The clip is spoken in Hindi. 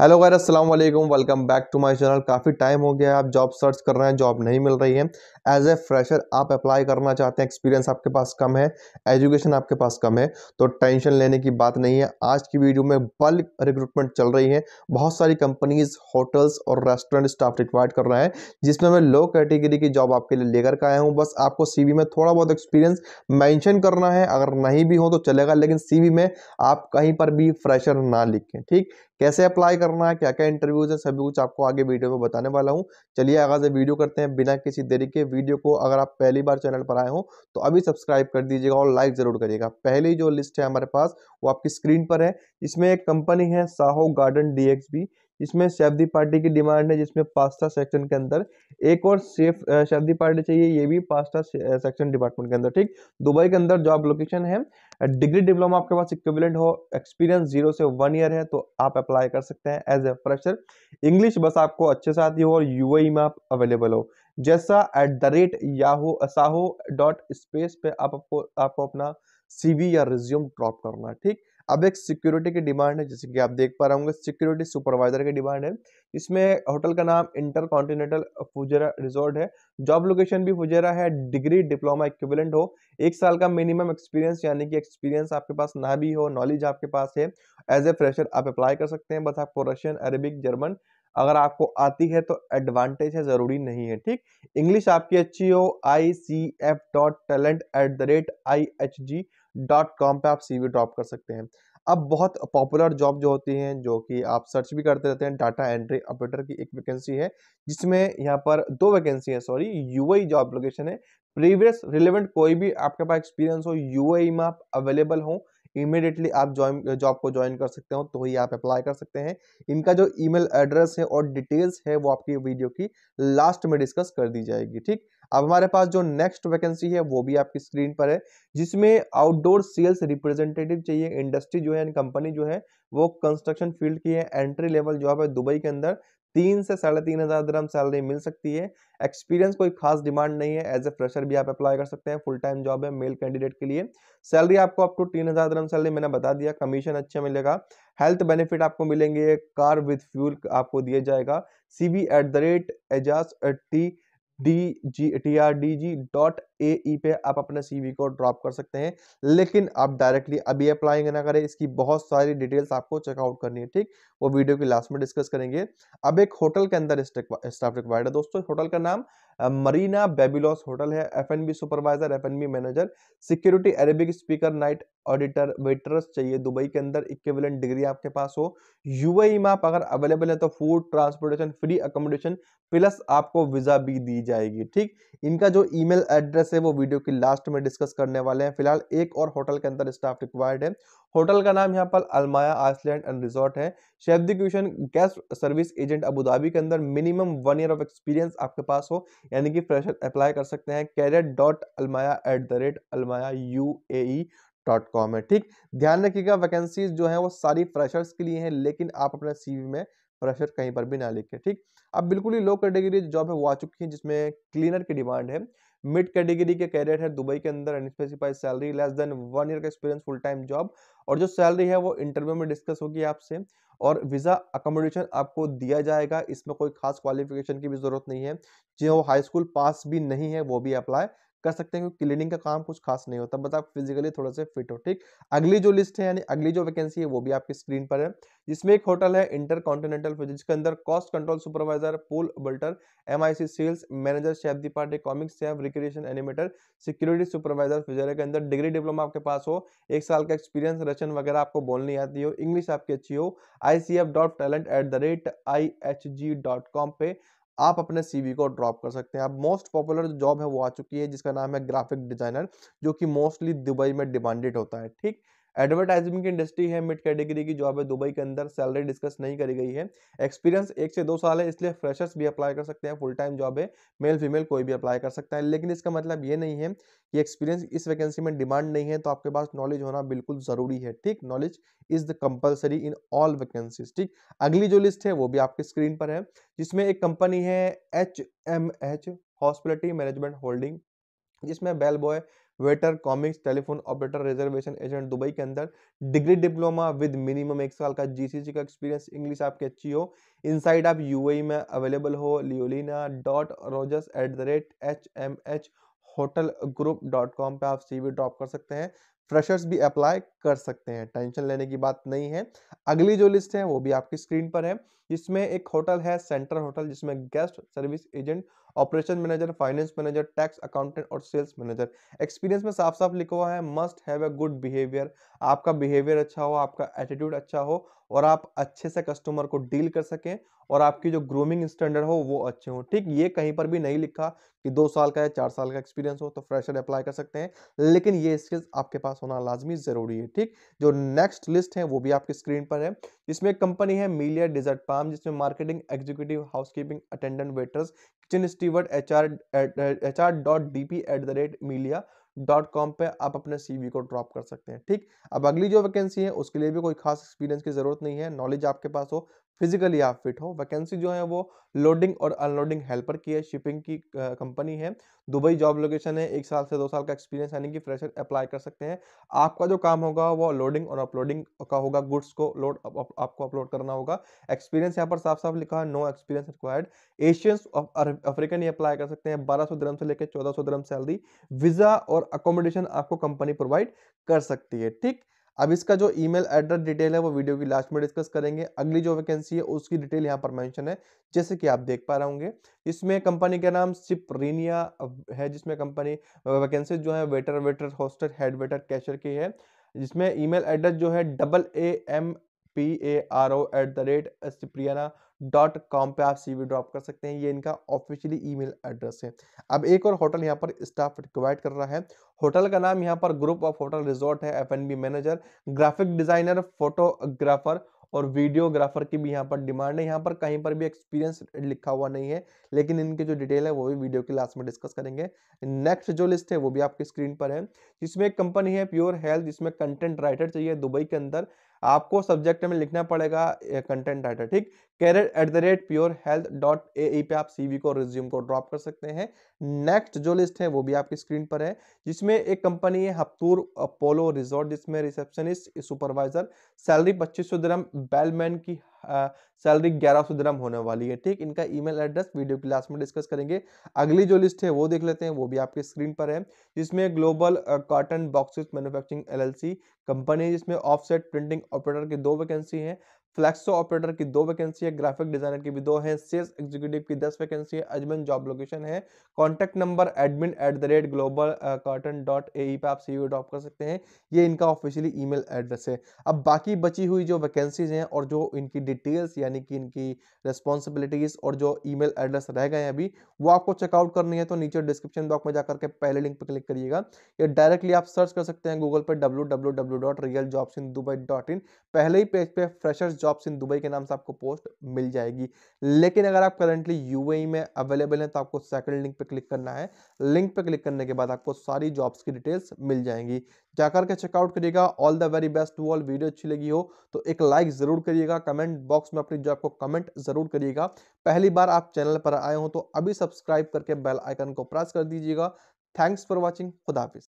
हेलो गैर अस्सलाम वालेकुम welcome back to my channel काफ़ी टाइम हो गया है आप जॉब सर्च कर रहे हैं जॉब नहीं मिल रही है एज ए फ्रेशर आप अप्लाई करना चाहते हैं एक्सपीरियंस आपके पास कम है एजुकेशन आपके पास कम है तो टेंशन लेने की बात नहीं है आज की वीडियो में बल्क रिक्रूटमेंट चल रही है बहुत सारी कंपनीज होटल्स और रेस्टोरेंट स्टाफ रिक्वायर्ड कर रहा है जिसमें मैं लो कैटेगरी की जॉब आपके लिए लेकर के आया हूँ बस आपको सी में थोड़ा बहुत एक्सपीरियंस मैंशन करना है अगर नहीं भी हो तो चलेगा लेकिन सी में आप कहीं पर भी फ्रेशर ना लिखें ठीक कैसे अप्लाई करना है क्या क्या इंटरव्यूज है सभी कुछ आपको आगे वीडियो में बताने वाला हूँ चलिए आगाज वीडियो करते हैं बिना किसी देरी के वीडियो को अगर आप पहली बार चैनल पर आए हो तो अभी सब्सक्राइब कर दीजिएगा और लाइक जरूर करिएगा पहली जो लिस्ट है हमारे पास वो आपकी स्क्रीन पर है इसमें एक कंपनी है साहो गार्डन डी जिसमें शब्दी पार्टी की डिमांड है जिसमें पास्ता सेक्शन के अंदर एक और सेफ शब्दी पार्टी चाहिए ये भी पास्ता सेक्शन डिपार्टमेंट के अंदर ठीक दुबई के अंदर जॉब लोकेशन है डिग्री डिप्लोमा आपके पास इक्विवेलेंट हो एक्सपीरियंस जीरो से वन ईयर है तो आप अप्लाई कर सकते हैं एज ए फ्रेशर इंग्लिश बस आपको अच्छे से आती हो और यू e में आप अवेलेबल हो जैसा at the rate Yahoo Sahu dot space पे आप आपको आपको अपना सीवी या रिज्यूम ड्रॉप करना ठीक अब एक सिक्योरिटी की डिमांड है जैसे कि आप देख पा रहे होंगे सिक्योरिटी सुपरवाइजर की डिमांड है इसमें होटल का नाम इंटर कॉन्टिनेंटल फुजेरा रिजॉर्ट है जॉब लोकेशन भी फुजेरा है डिग्री डिप्लोमा इक्विवेलेंट हो एक साल का मिनिमम एक्सपीरियंस यानी कि एक्सपीरियंस आपके पास ना भी हो नॉलेज आपके पास है एज ए फ्रेशर आप अप्लाई कर सकते हैं बस आपको रशियन अरेबिक जर्मन अगर आपको आती है तो एडवांटेज है ज़रूरी नहीं है ठीक इंग्लिश आपकी अच्छी हो I C F dot talent at the rate I H G dot com पर आप सी ड्रॉप कर सकते हैं अब बहुत पॉपुलर जॉब जो होती हैं जो कि आप सर्च भी करते रहते हैं डाटा एंट्री ऑपरेटर की एक वैकेंसी है जिसमें यहाँ पर दो वैकेंसी e है सॉरी यूआई जॉब लोकेशन है प्रीवियस रिलेवेंट कोई भी आपके पास एक्सपीरियंस हो यूआई e में आप अवेलेबल हो इमिडिएटली आप ज्वाइन जॉब को ज्वाइन कर सकते हो तो ही आप अप्लाई कर सकते हैं इनका जो ईमेल एड्रेस है और डिटेल्स है वो आपकी वीडियो की लास्ट में डिस्कस कर दी जाएगी ठीक अब हमारे पास जो नेक्स्ट वैकेंसी है वो भी आपकी स्क्रीन पर है जिसमें आउटडोर सेल्स रिप्रेजेंटेटिव चाहिए इंडस्ट्री जो है कंपनी जो है वो कंस्ट्रक्शन फील्ड की है एंट्री लेवल जॉब है दुबई के अंदर तीन से साढ़े तीन हज़ार दरम सैलरी मिल सकती है एक्सपीरियंस कोई खास डिमांड नहीं है एज ए फ्रेशर भी आप अप्लाई कर सकते हैं फुल टाइम जॉब है मेल कैंडिडेट के लिए सैलरी आपको अप टू तीन हज़ार दरम सैलरी मैंने बता दिया कमीशन अच्छा मिलेगा हेल्थ बेनिफिट आपको मिलेंगे कार विद फ्यूल आपको दिया जाएगा C B at the rate Ejaz T D G T R D G dot A E पे आप अपने सीवी को ड्रॉप कर सकते हैं लेकिन आप डायरेक्टली अभी अप्लाइंग ना करें इसकी बहुत सारी डिटेल्स आपको चेकआउट करनी है ठीक वो वीडियो के लास्ट में डिस्कस करेंगे अब एक होटल के अंदर स्टाफ रिक्वायर्ड है दोस्तों होटल का नाम मरीना बेबिलोस होटल है F N B supervisor F N B manager security Arabic speaker night auditor waiters चाहिए दुबई के अंदर इक्विवेलेंट डिग्री आपके पास हो यूएई में आप अगर अवेलेबल है तो food transportation free accommodation plus आपको वीज़ा भी दी जाएगी ठीक इनका जो ईमेल एड्रेस है वो वीडियो की लास्ट में डिस्कस करने वाले हैं फिलहाल एक और होटल के अंदर स्टाफ रिक्वायर्ड है होटल का नाम यहाँ पर अलमाया आइसलैंड एंड रिजॉर्ट है शहदी क्यूशन गेस्ट सर्विस एजेंट अबूधाबी के अंदर minimum one year of experience आपके पास हो यानी कि फ्रेशर अप्लाई कर सकते हैं careers dot Almaya at the rate Almaya U A dot com है ठीक ध्यान रखिएगा वैकेंसीज जो है वो सारी फ्रेशर्स के लिए हैं लेकिन आप अपने सीवी में फ्रेशर कहीं पर भी ना लिखें ठीक अब बिल्कुल ही लो कैटेगरी जॉब है वो आ चुकी है जिसमें क्लीनर की डिमांड है मिड कैटेगरी के कैडेट है दुबई के अंदर unspecified salary less than one year का एक्सपीरियंस फुल टाइम जॉब और जो सैलरी है वो इंटरव्यू में डिस्कस होगी आपसे और वीज़ा अकोमोडेशन आपको दिया जाएगा इसमें कोई खास क्वालिफिकेशन की भी ज़रूरत नहीं है जो हाई स्कूल पास भी नहीं है वो भी अप्लाई कर सकते हैं क्योंकि क्लीनिंग का काम कुछ खास नहीं होता बस आप फिजिकली थोड़ा सा फिट हो ठीक अगली जो लिस्ट है यानी अगली जो वैकेंसी है वो भी आपकी स्क्रीन पर है जिसमें एक होटल है इंटर कॉन्टिनेंटल जिसके अंदर cost control supervisor pool butler M sales manager chef de partie commis chef recreation animator security supervisor Fujairah के अंदर डिग्री डिप्लोमा आपके पास हो एक साल का एक्सपीरियंस रचन वगैरह आपको बोलनी आती हो इंग्लिश आपकी अच्छी हो I C F dot talent at the rate I H G dot com पे आप अपने सीवी को ड्रॉप कर सकते हैं अब मोस्ट पॉपुलर जॉब है वो आ चुकी है जिसका नाम है ग्राफिक डिजाइनर जो कि मोस्टली दुबई में डिमांडेड होता है ठीक एडवर्टाइजिंग की इंडस्ट्री है मिड कैटेगरी की जॉब है दुबई के अंदर सैलरी डिस्कस नहीं करी गई है एक्सपीरियंस एक से दो साल है इसलिए फ्रेशर्स भी अप्लाई कर सकते हैं फुल टाइम जॉब है मेल फीमेल कोई भी अप्लाई कर सकता है लेकिन इसका मतलब ये नहीं है कि एक्सपीरियंस इस वैकेंसी में डिमांड नहीं है तो आपके पास नॉलेज होना बिल्कुल ज़रूरी है ठीक knowledge is the compulsory in all vacancies ठीक अगली जो लिस्ट है वो भी आपके स्क्रीन पर है जिसमें एक कंपनी है H M H hospitality management holding जिसमें bell boy waiter commis telephone operator reservation agent Dubai के अंदर डिग्री डिप्लोमा विद मिनिमम एक साल का जीसीसी का एक्सपीरियंस इंग्लिश आपकी अच्छी हो इनसाइड आप यूएई e में अवेलेबल हो Leolina dot Rojas at the rate H M H hotel group dot com पर आप सी ड्रॉप कर सकते हैं फ्रेशर्स भी अप्लाई कर सकते हैं टेंशन लेने की बात नहीं है अगली जो लिस्ट है वो भी आपकी स्क्रीन पर है जिसमें एक होटल है सेंट्रल होटल जिसमें guest service agent operation manager finance manager tax accountant और सेल्स मैनेजर एक्सपीरियंस में साफ साफ लिखा हुआ है must have a good behaviour आपका बिहेवियर अच्छा हो आपका एटीट्यूड अच्छा हो और आप अच्छे से कस्टमर को डील कर सकें और आपकी जो ग्रूमिंग स्टैंडर्ड हो वो अच्छे हो ठीक ये कहीं पर भी नहीं लिखा कि दो साल का या चार साल का एक्सपीरियंस हो तो फ्रेशर अप्लाई कर सकते हैं लेकिन ये स्किल्स आपके पास पास होना लाजमी ज़रूरी है ठीक जो नेक्स्ट लिस्ट है वो भी आपकी स्क्रीन पर है इसमें कंपनी है मिलियर डिजर्ट पाम जिसमें marketing executive housekeeping attendant waiters kitchen steward H R H R dot D P at the rate Melia dot com पर आप अपने सीवी को ड्रॉप कर सकते हैं ठीक अब अगली जो वैकेंसी है उसके लिए भी कोई खास एक्सपीरियंस की ज़रूरत नहीं है नॉलेज आपके पास हो फिजिकली आप फिट हो वैकेंसी जो है वो लोडिंग और अनलोडिंग हेल्पर की है शिपिंग की कंपनी है दुबई जॉब लोकेशन है एक साल से दो साल का एक्सपीरियंस यानी कि फ्रेशर अप्लाई कर सकते हैं आपका जो काम होगा वो लोडिंग और अपलोडिंग का होगा गुड्स को लोड आप, आप, आपको अपलोड करना होगा एक्सपीरियंस यहाँ पर साफ साफ लिखा है no experience required Asians African ही अप्लाई कर सकते हैं बारह सौ द्रम से लेकर चौदह सौ सैलरी वीज़ा और अकोमोडेशन आपको कंपनी प्रोवाइड कर सकती है ठीक अब इसका जो ईमेल एड्रेस डिटेल है वो वीडियो की लास्ट में डिस्कस करेंगे अगली जो वैकेंसी है उसकी डिटेल यहाँ पर मेंशन है जैसे कि आप देख पा रहे होंगे इसमें कंपनी का नाम सिप्रीनिया है जिसमें कंपनी वैकेंसी जो है waiter waiter hostess head waiter cashier की है जिसमें ईमेल एड्रेस जो है double A M P A R O at the rate S Cipriana dot com पर आप सी वी ड्रॉप कर सकते हैं ये इनका ऑफिशियली ईमेल एड्रेस है अब एक और होटल यहाँ पर स्टाफ रिक्वायर्ड कर रहा है होटल का नाम यहाँ पर ग्रुप ऑफ होटल रिजॉर्ट है F N B manager graphic designer photographer और वीडियोग्राफर की भी यहाँ पर डिमांड है यहाँ पर कहीं पर भी एक्सपीरियंस लिखा हुआ नहीं है लेकिन इनके जो डिटेल है वो भी वीडियो के लास्ट में डिस्कस करेंगे नेक्स्ट जो लिस्ट है वो भी आपकी स्क्रीन पर है जिसमें एक कंपनी है प्योर हेल्थ जिसमें कंटेंट राइटर चाहिए दुबई के अंदर आपको सब्जेक्ट में लिखना पड़ेगा कंटेंट राइटर ठीक careers at the rate pure health dot A पे आप सीवी को रिज्यूम को ड्रॉप कर सकते हैं नेक्स्ट जो लिस्ट है वो भी आपकी स्क्रीन पर है जिसमें एक कंपनी है हफ्तूर अपोलो रिजॉर्ट जिसमें रिसेप्शनिस्ट सुपरवाइजर सैलरी पच्चीस सौ दरम बेलमैन की सैलरी ग्यारह सौ दरम होने वाली है ठीक इनका ईमेल एड्रेस वीडियो की लास्ट में डिस्कस करेंगे अगली जो लिस्ट है वो देख लेते हैं वो भी आपकी स्क्रीन पर है जिसमें global cotton boxes manufacturing LLC company है जिसमें ऑफसेट प्रिंटिंग ऑपरेटर की दो वैकेंसी है फ्लैक्सो ऑपरेटर की दो वैकेंसी है ग्राफिक डिजाइनर की भी दो है सेल्स एग्जीक्यूटिव की दस वैकेंसी है अजमन जॉब लोकेशन है contact number admin at the rate global cotton dot A पे आप सीवी ड्रॉप e कर सकते हैं ये इनका ऑफिशियली ईमेल एड्रेस है अब बाकी बची हुई जो वैकेंसीज हैं और जो इनकी डिटेल्स यानी कि इनकी रिस्पॉन्सिबिलिटीज और जो ई एड्रेस रह गए हैं अभी वो आपको चेकआउट करनी है तो नीचे डिस्क्रिप्शन बॉक्स में जाकर के पहले लिंक पर क्लिक करिएगा या डायरेक्टली आप सर्च कर सकते हैं गूगल पर W W W dot real jobs in Dubai dot in पहले ही पेज पर फ्रेशर्स जॉब्स इन दुबई के नाम से आपको पोस्ट मिल जाएगी लेकिन अगर आप करंटली यूएई e में अवेलेबल हैं तो आपको सेकंड लिंक पर क्लिक करना है लिंक पर क्लिक करने के बाद आपको सारी जॉब्स की डिटेल्स मिल जाएंगी जाकर के चेकआउट करिएगा all the very best to all video अच्छी लगी हो तो एक लाइक ज़रूर करिएगा कमेंट बॉक्स में अपनी जॉब को कमेंट ज़रूर करिएगा पहली बार आप चैनल पर आए हो तो अभी सब्सक्राइब करके बेल आइकन को प्रेस कर दीजिएगा थैंक्स फॉर वॉचिंग खुदाफिज